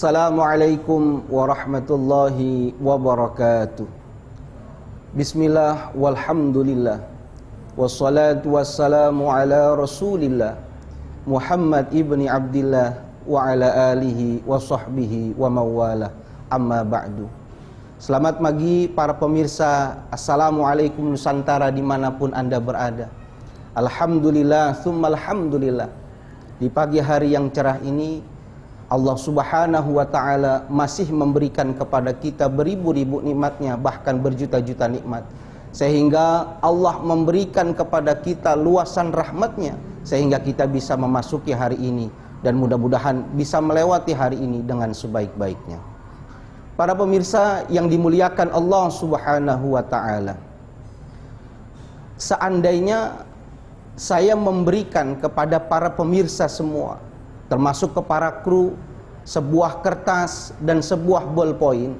Assalamualaikum warahmatullahi wabarakatuh Bismillah walhamdulillah Wassalatu wassalamu ala rasulillah Muhammad ibni Abdullah Wa ala alihi wa sahbihi wa mawala Amma ba'du Selamat pagi para pemirsa Assalamualaikum Nusantara dimanapun anda berada Alhamdulillah, thumma alhamdulillah Di pagi hari yang cerah ini Allah Subhanahu wa taala masih memberikan kepada kita beribu-ribu nikmatnya bahkan berjuta-juta nikmat sehingga Allah memberikan kepada kita luasan rahmatnya sehingga kita bisa memasuki hari ini dan mudah-mudahan bisa melewati hari ini dengan sebaik-baiknya para pemirsa yang dimuliakan Allah Subhanahu wa taala seandainya saya memberikan kepada para pemirsa semua termasuk ke para kru, sebuah kertas dan sebuah ballpoint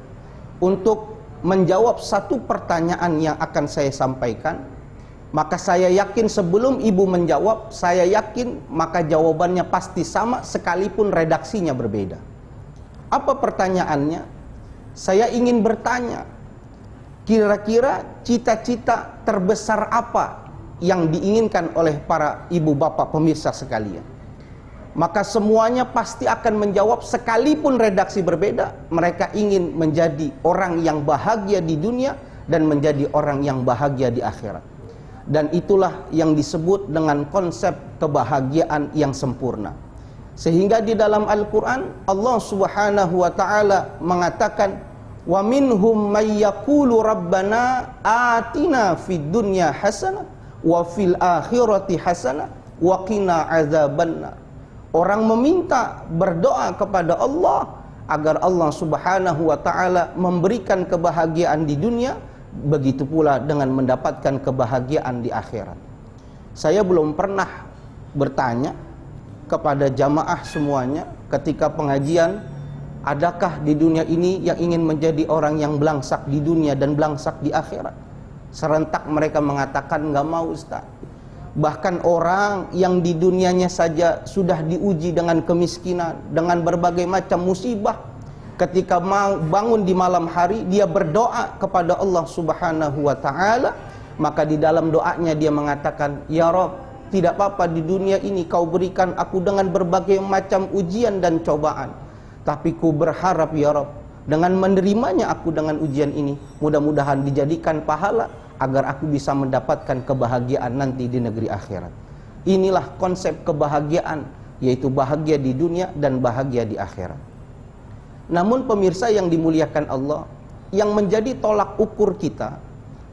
untuk menjawab satu pertanyaan yang akan saya sampaikan, maka saya yakin sebelum ibu menjawab, saya yakin maka jawabannya pasti sama sekalipun redaksinya berbeda. Apa pertanyaannya? Saya ingin bertanya, kira-kira cita-cita terbesar apa yang diinginkan oleh para ibu bapak pemirsa sekalian? maka semuanya pasti akan menjawab sekalipun redaksi berbeda mereka ingin menjadi orang yang bahagia di dunia dan menjadi orang yang bahagia di akhirat dan itulah yang disebut dengan konsep kebahagiaan yang sempurna sehingga di dalam Al-Qur'an Allah Subhanahu wa taala mengatakan wa minhum may yaqulu rabbana atina fid dunya hasanah wa fil akhirati hasanah wa qina azabannar Orang meminta berdoa kepada Allah agar Allah Subhanahu wa taala memberikan kebahagiaan di dunia, begitu pula dengan mendapatkan kebahagiaan di akhirat. Saya belum pernah bertanya kepada jamaah semuanya ketika pengajian, adakah di dunia ini yang ingin menjadi orang yang belangsak di dunia dan belangsak di akhirat? Serentak mereka mengatakan nggak mau Ustaz bahkan orang yang di dunianya saja sudah diuji dengan kemiskinan, dengan berbagai macam musibah. Ketika bangun di malam hari, dia berdoa kepada Allah Subhanahu wa taala, maka di dalam doanya dia mengatakan, "Ya Rob, tidak apa-apa di dunia ini kau berikan aku dengan berbagai macam ujian dan cobaan. Tapi ku berharap ya Rob, dengan menerimanya aku dengan ujian ini, mudah-mudahan dijadikan pahala agar aku bisa mendapatkan kebahagiaan nanti di negeri akhirat. Inilah konsep kebahagiaan, yaitu bahagia di dunia dan bahagia di akhirat. Namun pemirsa yang dimuliakan Allah, yang menjadi tolak ukur kita,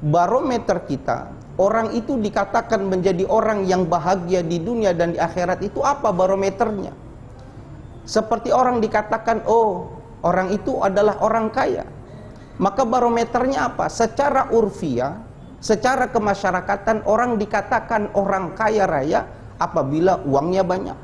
barometer kita, orang itu dikatakan menjadi orang yang bahagia di dunia dan di akhirat itu apa barometernya? Seperti orang dikatakan, oh orang itu adalah orang kaya. Maka barometernya apa? Secara urfiah, Secara kemasyarakatan orang dikatakan orang kaya raya apabila uangnya banyak.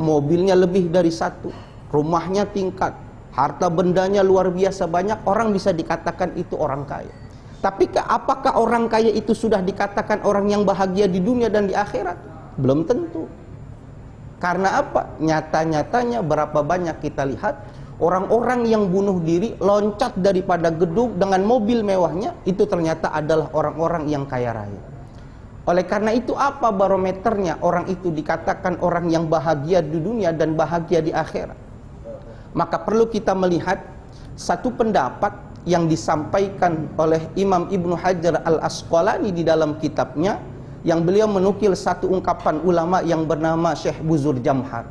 Mobilnya lebih dari satu, rumahnya tingkat, harta bendanya luar biasa banyak, orang bisa dikatakan itu orang kaya. Tapi apakah orang kaya itu sudah dikatakan orang yang bahagia di dunia dan di akhirat? Belum tentu. Karena apa? Nyata-nyatanya berapa banyak kita lihat Orang-orang yang bunuh diri loncat daripada gedung dengan mobil mewahnya itu ternyata adalah orang-orang yang kaya raya. Oleh karena itu apa barometernya orang itu dikatakan orang yang bahagia di dunia dan bahagia di akhirat. Maka perlu kita melihat satu pendapat yang disampaikan oleh Imam Ibnu Hajar Al-Asqalani di dalam kitabnya yang beliau menukil satu ungkapan ulama yang bernama Syekh Buzur Jamhar.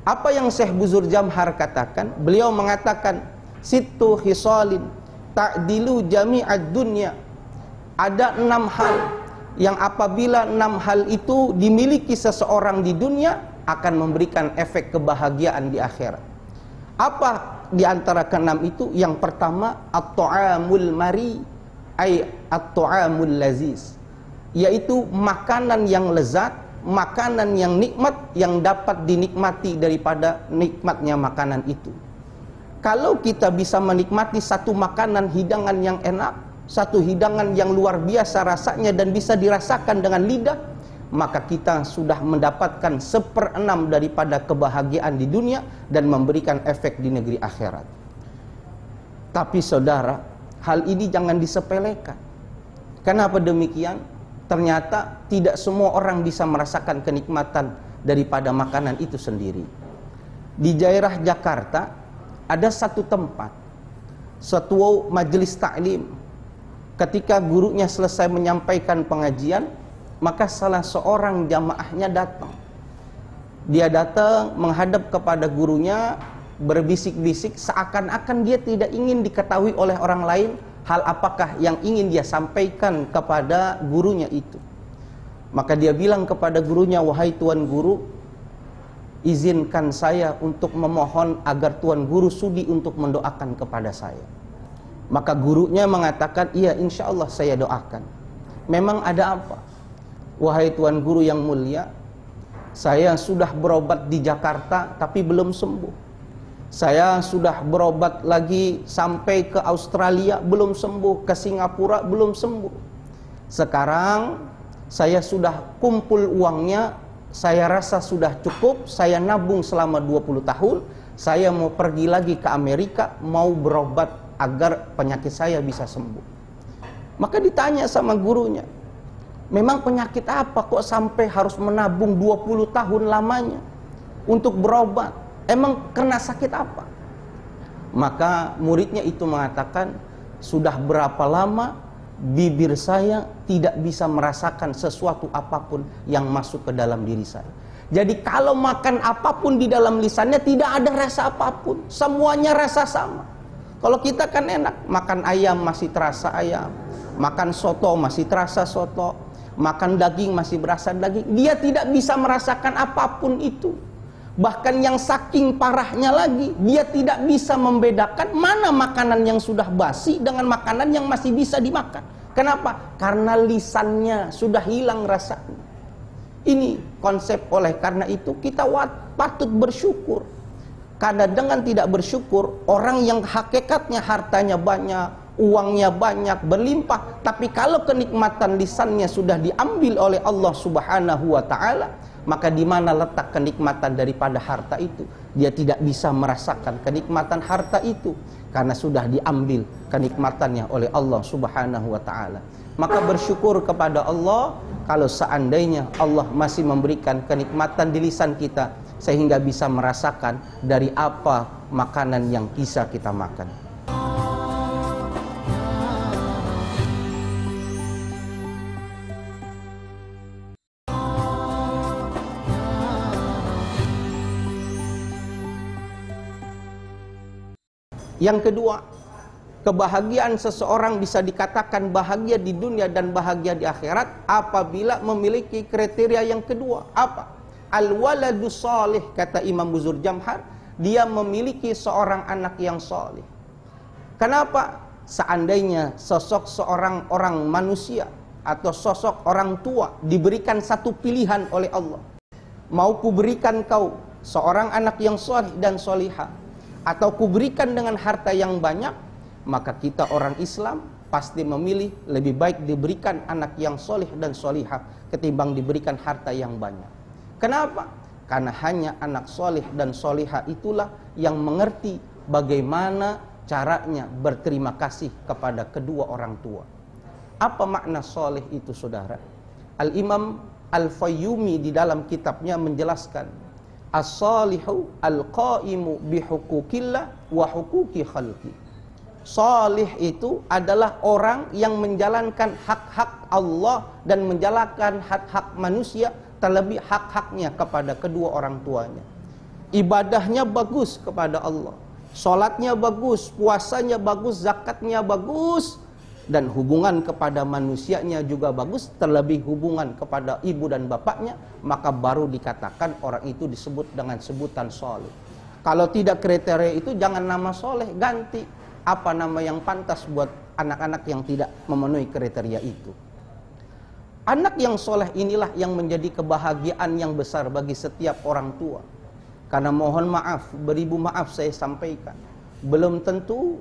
Apa yang Syekh Buzur Jamhar katakan? Beliau mengatakan situ hisalin ta'dilu jami'ad dunya. Ada enam hal yang apabila enam hal itu dimiliki seseorang di dunia akan memberikan efek kebahagiaan di akhirat. Apa di antara keenam itu? Yang pertama at-ta'amul mari ay at-ta'amul laziz yaitu makanan yang lezat makanan yang nikmat yang dapat dinikmati daripada nikmatnya makanan itu. Kalau kita bisa menikmati satu makanan hidangan yang enak, satu hidangan yang luar biasa rasanya dan bisa dirasakan dengan lidah, maka kita sudah mendapatkan seperenam daripada kebahagiaan di dunia dan memberikan efek di negeri akhirat. Tapi saudara, hal ini jangan disepelekan. Kenapa demikian? ternyata tidak semua orang bisa merasakan kenikmatan daripada makanan itu sendiri. Di daerah Jakarta ada satu tempat, satu majelis taklim. Ketika gurunya selesai menyampaikan pengajian, maka salah seorang jamaahnya datang. Dia datang menghadap kepada gurunya berbisik-bisik seakan-akan dia tidak ingin diketahui oleh orang lain hal apakah yang ingin dia sampaikan kepada gurunya itu. Maka dia bilang kepada gurunya, "Wahai tuan guru, izinkan saya untuk memohon agar tuan guru sudi untuk mendoakan kepada saya." Maka gurunya mengatakan, "Iya, insya Allah saya doakan." Memang ada apa? Wahai tuan guru yang mulia, saya sudah berobat di Jakarta tapi belum sembuh saya sudah berobat lagi sampai ke Australia belum sembuh, ke Singapura belum sembuh. Sekarang saya sudah kumpul uangnya, saya rasa sudah cukup, saya nabung selama 20 tahun, saya mau pergi lagi ke Amerika, mau berobat agar penyakit saya bisa sembuh. Maka ditanya sama gurunya, memang penyakit apa kok sampai harus menabung 20 tahun lamanya untuk berobat? Emang kena sakit apa? Maka muridnya itu mengatakan, sudah berapa lama bibir saya tidak bisa merasakan sesuatu apapun yang masuk ke dalam diri saya. Jadi kalau makan apapun di dalam lisannya tidak ada rasa apapun, semuanya rasa sama. Kalau kita kan enak, makan ayam masih terasa ayam, makan soto masih terasa soto, makan daging masih berasa daging. Dia tidak bisa merasakan apapun itu. Bahkan yang saking parahnya lagi, dia tidak bisa membedakan mana makanan yang sudah basi dengan makanan yang masih bisa dimakan. Kenapa? Karena lisannya sudah hilang rasa. Ini konsep oleh karena itu kita patut bersyukur. Karena dengan tidak bersyukur, orang yang hakikatnya hartanya banyak, uangnya banyak, berlimpah, tapi kalau kenikmatan lisannya sudah diambil oleh Allah Subhanahu wa taala, maka di mana letak kenikmatan daripada harta itu? Dia tidak bisa merasakan kenikmatan harta itu karena sudah diambil kenikmatannya oleh Allah Subhanahu wa taala. Maka bersyukur kepada Allah kalau seandainya Allah masih memberikan kenikmatan di lisan kita sehingga bisa merasakan dari apa makanan yang bisa kita makan. Yang kedua, kebahagiaan seseorang bisa dikatakan bahagia di dunia dan bahagia di akhirat apabila memiliki kriteria yang kedua. Apa? Al-waladu salih kata Imam Buzur Jamhar, dia memiliki seorang anak yang salih. Kenapa? Seandainya sosok seorang orang manusia atau sosok orang tua diberikan satu pilihan oleh Allah. Mau kuberikan kau seorang anak yang soleh dan solihah atau kuberikan dengan harta yang banyak, maka kita orang Islam pasti memilih lebih baik diberikan anak yang solih dan solihah ketimbang diberikan harta yang banyak. Kenapa? Karena hanya anak solih dan solihah itulah yang mengerti bagaimana caranya berterima kasih kepada kedua orang tua. Apa makna solih itu saudara? Al-Imam Al-Fayyumi di dalam kitabnya menjelaskan As-salihu al-qa'imu bihukukillah wa hukuki khalqi. Salih itu adalah orang yang menjalankan hak-hak Allah dan menjalankan hak-hak manusia terlebih hak-haknya kepada kedua orang tuanya. Ibadahnya bagus kepada Allah. Salatnya bagus, puasanya bagus, zakatnya bagus, dan hubungan kepada manusianya juga bagus, terlebih hubungan kepada ibu dan bapaknya, maka baru dikatakan orang itu disebut dengan sebutan soleh. Kalau tidak kriteria itu jangan nama soleh, ganti apa nama yang pantas buat anak-anak yang tidak memenuhi kriteria itu. Anak yang soleh inilah yang menjadi kebahagiaan yang besar bagi setiap orang tua. Karena mohon maaf, beribu maaf saya sampaikan. Belum tentu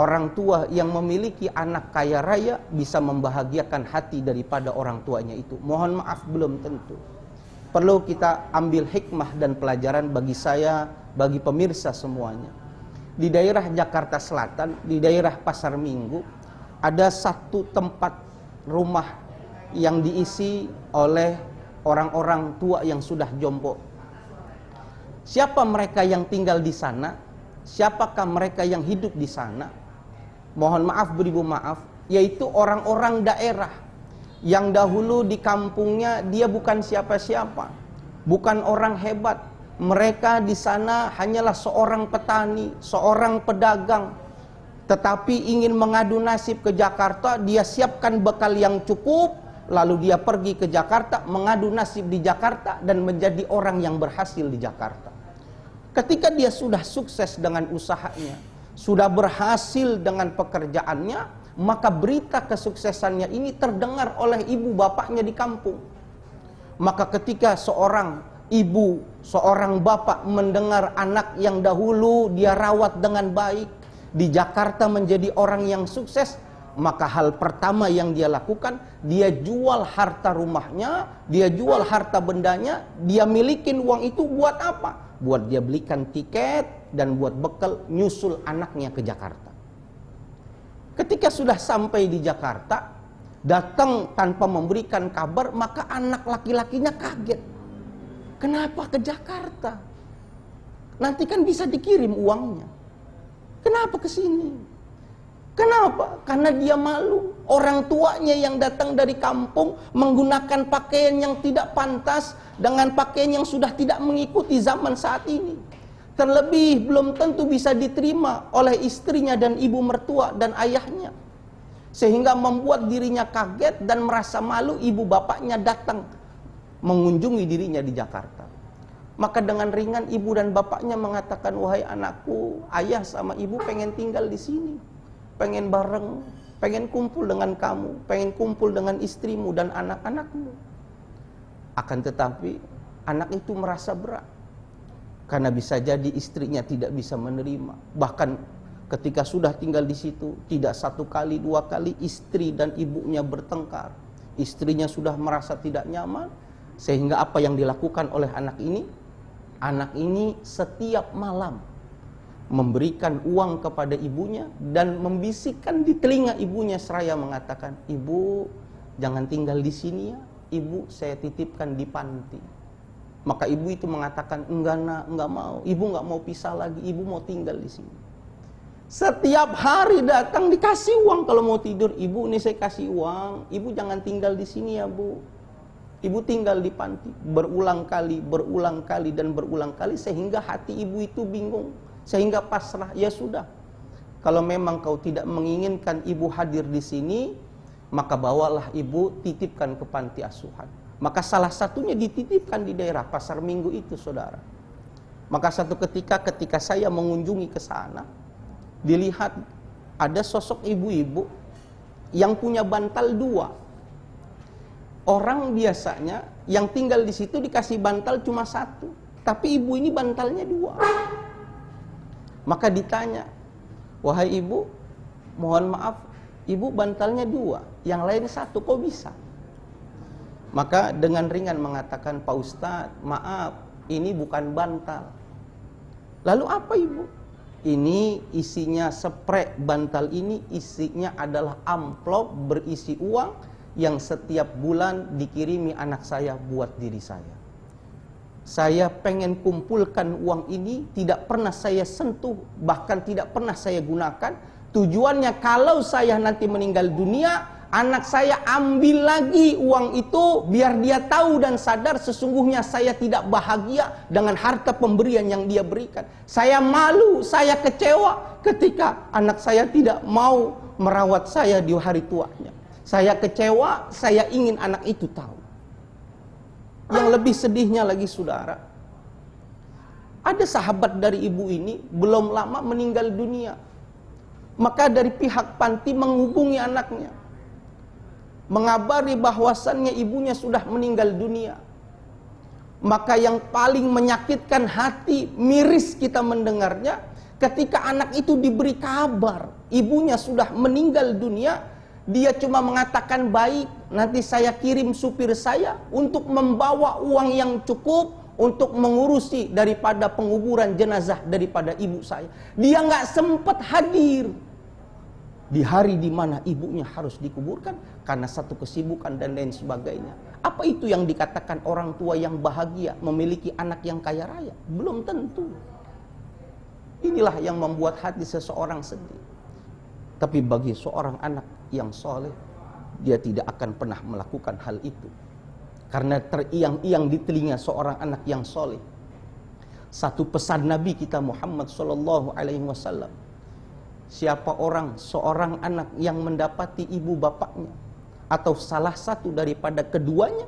orang tua yang memiliki anak kaya raya bisa membahagiakan hati daripada orang tuanya itu. Mohon maaf belum tentu. Perlu kita ambil hikmah dan pelajaran bagi saya, bagi pemirsa semuanya. Di daerah Jakarta Selatan, di daerah Pasar Minggu, ada satu tempat rumah yang diisi oleh orang-orang tua yang sudah jompo. Siapa mereka yang tinggal di sana? siapakah mereka yang hidup di sana mohon maaf beribu maaf, yaitu orang-orang daerah yang dahulu di kampungnya dia bukan siapa-siapa, bukan orang hebat. Mereka di sana hanyalah seorang petani, seorang pedagang, tetapi ingin mengadu nasib ke Jakarta, dia siapkan bekal yang cukup, lalu dia pergi ke Jakarta, mengadu nasib di Jakarta, dan menjadi orang yang berhasil di Jakarta. Ketika dia sudah sukses dengan usahanya, sudah berhasil dengan pekerjaannya, maka berita kesuksesannya ini terdengar oleh ibu bapaknya di kampung. Maka ketika seorang ibu, seorang bapak mendengar anak yang dahulu dia rawat dengan baik, di Jakarta menjadi orang yang sukses, maka hal pertama yang dia lakukan, dia jual harta rumahnya, dia jual harta bendanya, dia milikin uang itu buat apa? Buat dia belikan tiket dan buat bekal nyusul anaknya ke Jakarta. Ketika sudah sampai di Jakarta, datang tanpa memberikan kabar, maka anak laki-lakinya kaget. Kenapa ke Jakarta? Nanti kan bisa dikirim uangnya. Kenapa ke sini? Kenapa? Karena dia malu. Orang tuanya yang datang dari kampung menggunakan pakaian yang tidak pantas dengan pakaian yang sudah tidak mengikuti zaman saat ini. Terlebih belum tentu bisa diterima oleh istrinya dan ibu mertua dan ayahnya. Sehingga membuat dirinya kaget dan merasa malu ibu bapaknya datang mengunjungi dirinya di Jakarta. Maka dengan ringan ibu dan bapaknya mengatakan, "Wahai anakku, ayah sama ibu pengen tinggal di sini. Pengen bareng, pengen kumpul dengan kamu, pengen kumpul dengan istrimu dan anak-anakmu." Akan tetapi, anak itu merasa berat karena bisa jadi istrinya tidak bisa menerima. Bahkan ketika sudah tinggal di situ, tidak satu kali, dua kali istri dan ibunya bertengkar. Istrinya sudah merasa tidak nyaman, sehingga apa yang dilakukan oleh anak ini? Anak ini setiap malam memberikan uang kepada ibunya dan membisikkan di telinga ibunya seraya mengatakan, "Ibu, jangan tinggal di sini ya. Ibu, saya titipkan di panti." Maka ibu itu mengatakan, enggak nak, enggak mau. Ibu enggak mau pisah lagi, ibu mau tinggal di sini. Setiap hari datang dikasih uang kalau mau tidur. Ibu ini saya kasih uang, ibu jangan tinggal di sini ya bu. Ibu tinggal di panti berulang kali, berulang kali, dan berulang kali sehingga hati ibu itu bingung. Sehingga pasrah, ya sudah. Kalau memang kau tidak menginginkan ibu hadir di sini, maka bawalah ibu titipkan ke panti asuhan. Maka salah satunya dititipkan di daerah pasar minggu itu saudara. Maka satu ketika ketika saya mengunjungi ke sana, dilihat ada sosok ibu-ibu yang punya bantal dua. Orang biasanya yang tinggal di situ dikasih bantal cuma satu, tapi ibu ini bantalnya dua. Maka ditanya, wahai ibu, mohon maaf, ibu bantalnya dua, yang lain satu, kok bisa? Maka dengan ringan mengatakan Pak Ustadz, maaf ini bukan bantal. Lalu apa ibu? Ini isinya seprek bantal ini isinya adalah amplop berisi uang yang setiap bulan dikirimi anak saya buat diri saya. Saya pengen kumpulkan uang ini tidak pernah saya sentuh bahkan tidak pernah saya gunakan. Tujuannya kalau saya nanti meninggal dunia anak saya ambil lagi uang itu biar dia tahu dan sadar sesungguhnya saya tidak bahagia dengan harta pemberian yang dia berikan. Saya malu, saya kecewa ketika anak saya tidak mau merawat saya di hari tuanya. Saya kecewa, saya ingin anak itu tahu. Yang lebih sedihnya lagi saudara, ada sahabat dari ibu ini belum lama meninggal dunia. Maka dari pihak panti menghubungi anaknya mengabari bahwasannya ibunya sudah meninggal dunia. Maka yang paling menyakitkan hati miris kita mendengarnya ketika anak itu diberi kabar ibunya sudah meninggal dunia, dia cuma mengatakan baik, nanti saya kirim supir saya untuk membawa uang yang cukup untuk mengurusi daripada penguburan jenazah daripada ibu saya. Dia nggak sempat hadir di hari di mana ibunya harus dikuburkan karena satu kesibukan dan lain sebagainya. Apa itu yang dikatakan orang tua yang bahagia memiliki anak yang kaya raya? Belum tentu. Inilah yang membuat hati seseorang sedih. Tapi bagi seorang anak yang soleh, dia tidak akan pernah melakukan hal itu. Karena teriang-iang di telinga seorang anak yang soleh. Satu pesan Nabi kita Muhammad Sallallahu Alaihi Wasallam siapa orang seorang anak yang mendapati ibu bapaknya atau salah satu daripada keduanya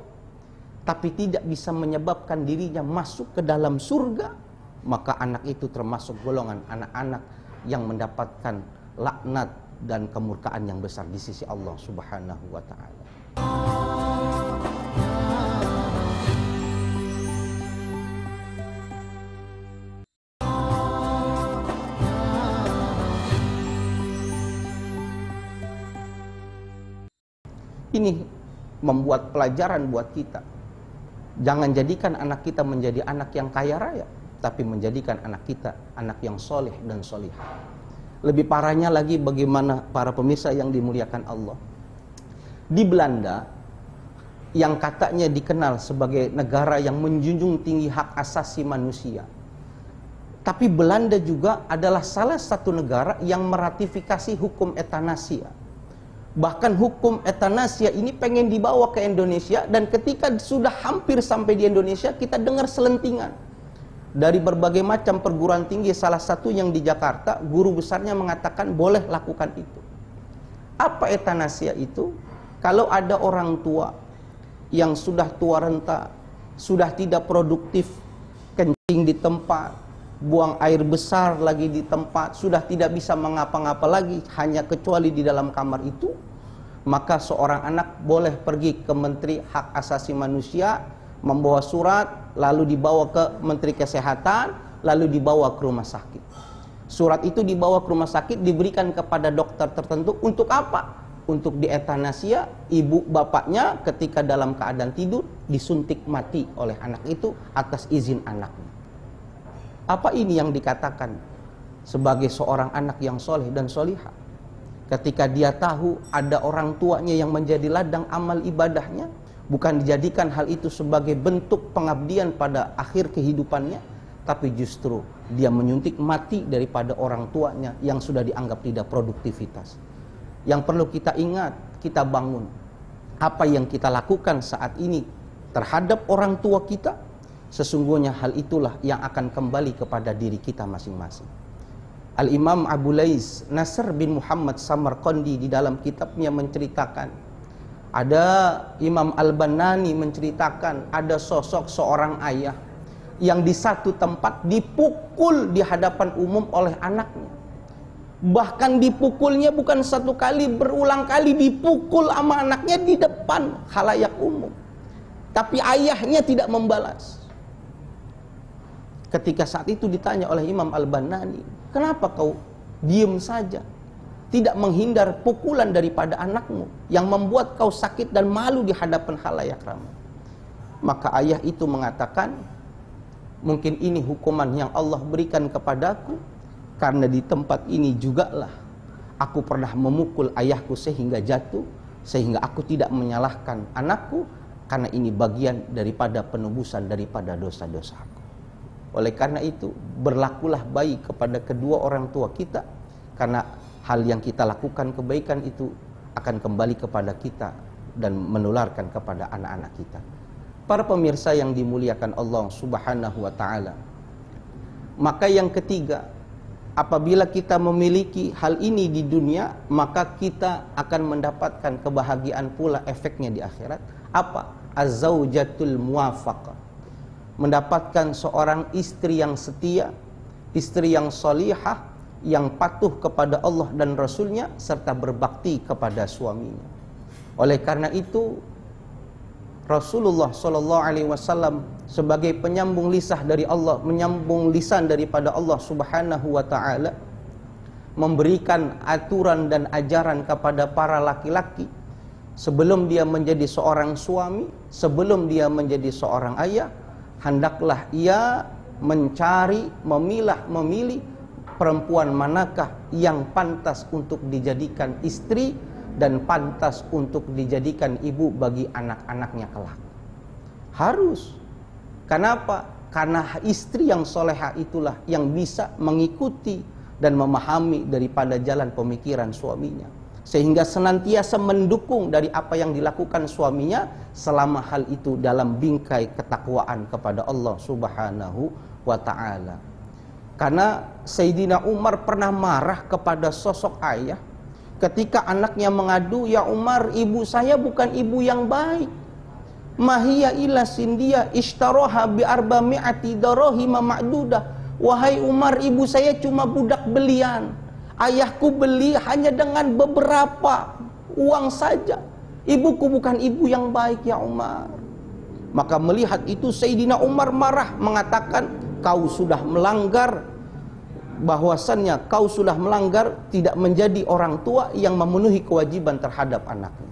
tapi tidak bisa menyebabkan dirinya masuk ke dalam surga maka anak itu termasuk golongan anak-anak yang mendapatkan laknat dan kemurkaan yang besar di sisi Allah Subhanahu wa taala. Ini membuat pelajaran buat kita. Jangan jadikan anak kita menjadi anak yang kaya raya, tapi menjadikan anak kita anak yang soleh dan solihah. Lebih parahnya lagi bagaimana para pemirsa yang dimuliakan Allah. Di Belanda, yang katanya dikenal sebagai negara yang menjunjung tinggi hak asasi manusia. Tapi Belanda juga adalah salah satu negara yang meratifikasi hukum etanasia bahkan hukum etanasia ini pengen dibawa ke Indonesia dan ketika sudah hampir sampai di Indonesia kita dengar selentingan dari berbagai macam perguruan tinggi salah satu yang di Jakarta guru besarnya mengatakan boleh lakukan itu apa etanasia itu kalau ada orang tua yang sudah tua renta sudah tidak produktif kencing di tempat buang air besar lagi di tempat, sudah tidak bisa mengapa-ngapa lagi, hanya kecuali di dalam kamar itu, maka seorang anak boleh pergi ke Menteri Hak Asasi Manusia, membawa surat, lalu dibawa ke Menteri Kesehatan, lalu dibawa ke rumah sakit. Surat itu dibawa ke rumah sakit, diberikan kepada dokter tertentu untuk apa? Untuk di etanasia ibu bapaknya ketika dalam keadaan tidur disuntik mati oleh anak itu atas izin anaknya. Apa ini yang dikatakan sebagai seorang anak yang soleh dan solihah? Ketika dia tahu ada orang tuanya yang menjadi ladang amal ibadahnya, bukan dijadikan hal itu sebagai bentuk pengabdian pada akhir kehidupannya, tapi justru dia menyuntik mati daripada orang tuanya yang sudah dianggap tidak produktivitas. Yang perlu kita ingat, kita bangun apa yang kita lakukan saat ini terhadap orang tua kita sesungguhnya hal itulah yang akan kembali kepada diri kita masing-masing. Al-Imam Abu Lais Nasr bin Muhammad Samarkandi di dalam kitabnya menceritakan ada Imam Al-Banani menceritakan ada sosok seorang ayah yang di satu tempat dipukul di hadapan umum oleh anaknya. Bahkan dipukulnya bukan satu kali, berulang kali dipukul sama anaknya di depan halayak umum. Tapi ayahnya tidak membalas Ketika saat itu ditanya oleh Imam Al-Banani, kenapa kau diem saja? Tidak menghindar pukulan daripada anakmu yang membuat kau sakit dan malu di hadapan halayak ramai. Maka ayah itu mengatakan, mungkin ini hukuman yang Allah berikan kepadaku karena di tempat ini jugalah aku pernah memukul ayahku sehingga jatuh sehingga aku tidak menyalahkan anakku karena ini bagian daripada penebusan daripada dosa-dosa. Oleh karena itu, berlakulah baik kepada kedua orang tua kita karena hal yang kita lakukan kebaikan itu akan kembali kepada kita dan menularkan kepada anak-anak kita. Para pemirsa yang dimuliakan Allah Subhanahu wa taala. Maka yang ketiga, apabila kita memiliki hal ini di dunia, maka kita akan mendapatkan kebahagiaan pula efeknya di akhirat. Apa? Az-zaujatul muwafaqah mendapatkan seorang istri yang setia, istri yang solihah, yang patuh kepada Allah dan Rasulnya, serta berbakti kepada suaminya. Oleh karena itu, Rasulullah Shallallahu Alaihi Wasallam sebagai penyambung lisan dari Allah, menyambung lisan daripada Allah Subhanahu Wa Taala, memberikan aturan dan ajaran kepada para laki-laki sebelum dia menjadi seorang suami, sebelum dia menjadi seorang ayah, hendaklah ia mencari, memilah, memilih perempuan manakah yang pantas untuk dijadikan istri dan pantas untuk dijadikan ibu bagi anak-anaknya kelak. Harus. Kenapa? Karena istri yang soleha itulah yang bisa mengikuti dan memahami daripada jalan pemikiran suaminya sehingga senantiasa mendukung dari apa yang dilakukan suaminya selama hal itu dalam bingkai ketakwaan kepada Allah Subhanahu wa taala. Karena Sayyidina Umar pernah marah kepada sosok ayah ketika anaknya mengadu, "Ya Umar, ibu saya bukan ibu yang baik." Mahia ila sindia ishtaroha bi arba mi'ati darohima ma'dudah. Wahai Umar, ibu saya cuma budak belian Ayahku beli hanya dengan beberapa uang saja. Ibuku bukan ibu yang baik ya Umar. Maka melihat itu Sayyidina Umar marah mengatakan kau sudah melanggar bahwasannya kau sudah melanggar tidak menjadi orang tua yang memenuhi kewajiban terhadap anaknya.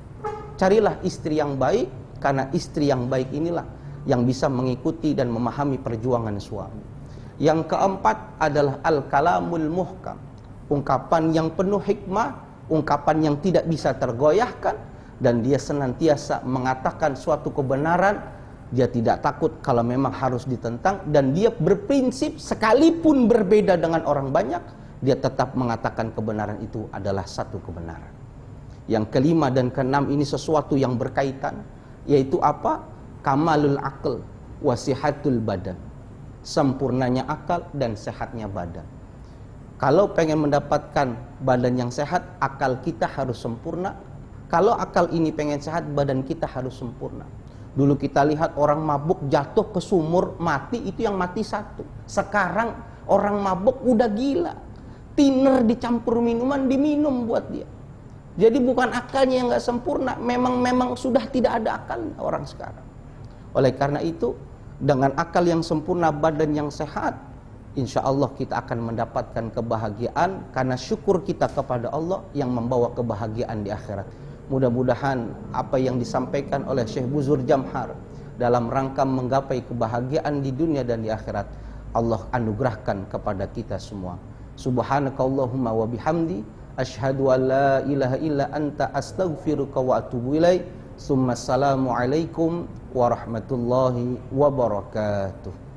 Carilah istri yang baik karena istri yang baik inilah yang bisa mengikuti dan memahami perjuangan suami. Yang keempat adalah al-kalamul muhkam ungkapan yang penuh hikmah, ungkapan yang tidak bisa tergoyahkan dan dia senantiasa mengatakan suatu kebenaran, dia tidak takut kalau memang harus ditentang dan dia berprinsip sekalipun berbeda dengan orang banyak, dia tetap mengatakan kebenaran itu adalah satu kebenaran. Yang kelima dan keenam ini sesuatu yang berkaitan yaitu apa? Kamalul akal wasihatul badan. Sempurnanya akal dan sehatnya badan. Kalau pengen mendapatkan badan yang sehat, akal kita harus sempurna. Kalau akal ini pengen sehat, badan kita harus sempurna. Dulu kita lihat orang mabuk jatuh ke sumur mati itu yang mati satu. Sekarang orang mabuk udah gila. Tiner dicampur minuman diminum buat dia. Jadi bukan akalnya yang gak sempurna, memang memang sudah tidak ada akal orang sekarang. Oleh karena itu, dengan akal yang sempurna, badan yang sehat, insya Allah kita akan mendapatkan kebahagiaan karena syukur kita kepada Allah yang membawa kebahagiaan di akhirat. Mudah-mudahan apa yang disampaikan oleh Syekh Buzur Jamhar dalam rangka menggapai kebahagiaan di dunia dan di akhirat Allah anugerahkan kepada kita semua. Subhanakallahumma wa bihamdi asyhadu an la ilaha illa anta astaghfiruka wa atubu ilaik. Assalamualaikum warahmatullahi wabarakatuh.